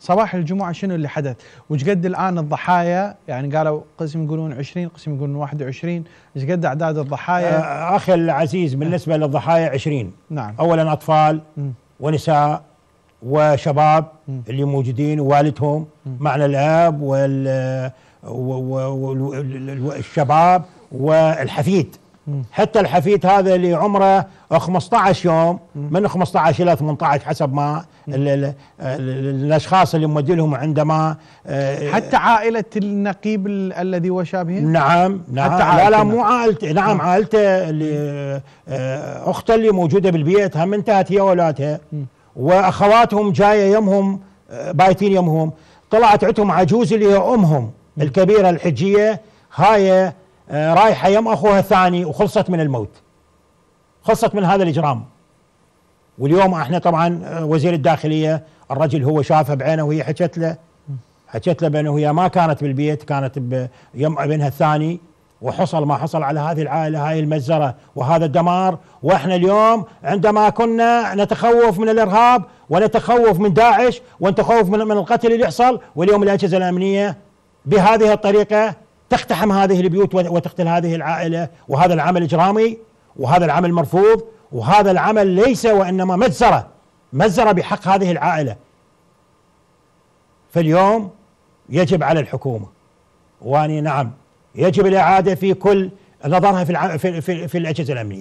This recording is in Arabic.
صباح الجمعة شنو اللي حدث وش قد الآن الضحايا يعني قالوا قسم يقولون 20 قسم يقولون 21 ايش قد أعداد الضحايا آه، أخي العزيز بالنسبة للضحايا 20 نعم أولا أطفال ونساء وشباب اللي موجودين ووالدهم معنا الأب والشباب آه، والحفيد حتى الحفيد هذا اللي عمره 15 يوم من 15 الى 18 حسب ما الاشخاص اللي موديلهم عندما آه، حتى عائله النقيب الذي به نعم نعم حتى نعم. لا لا مو عائلته نعم عائلته اللي آه، اخته اللي موجوده بالبيت هم انتهت هي ولادها واخواتهم جايه يمهم آه، بايتين يمهم طلعت عندهم عجوز اللي هي امهم الكبيره الحجيه هاي آه، رايحه يم اخوها الثاني وخلصت من الموت خلصت من هذا الاجرام واليوم احنا طبعا آه، وزير الداخليه الرجل هو شافها بعينه وهي حكت له حكت له بانه هي ما كانت بالبيت كانت يم ابنها الثاني وحصل ما حصل على هذه العائله هاي المجزره وهذا الدمار واحنا اليوم عندما كنا نتخوف من الارهاب ونتخوف من داعش ونتخوف من القتل اللي يحصل واليوم الاجهزه الامنيه بهذه الطريقه تقتحم هذه البيوت وتقتل هذه العائله وهذا العمل اجرامي وهذا العمل مرفوض وهذا العمل ليس وانما مجزره مجزره بحق هذه العائله فاليوم يجب على الحكومه واني نعم يجب الاعاده في كل نظرها في في في, في الاجهزه الامنيه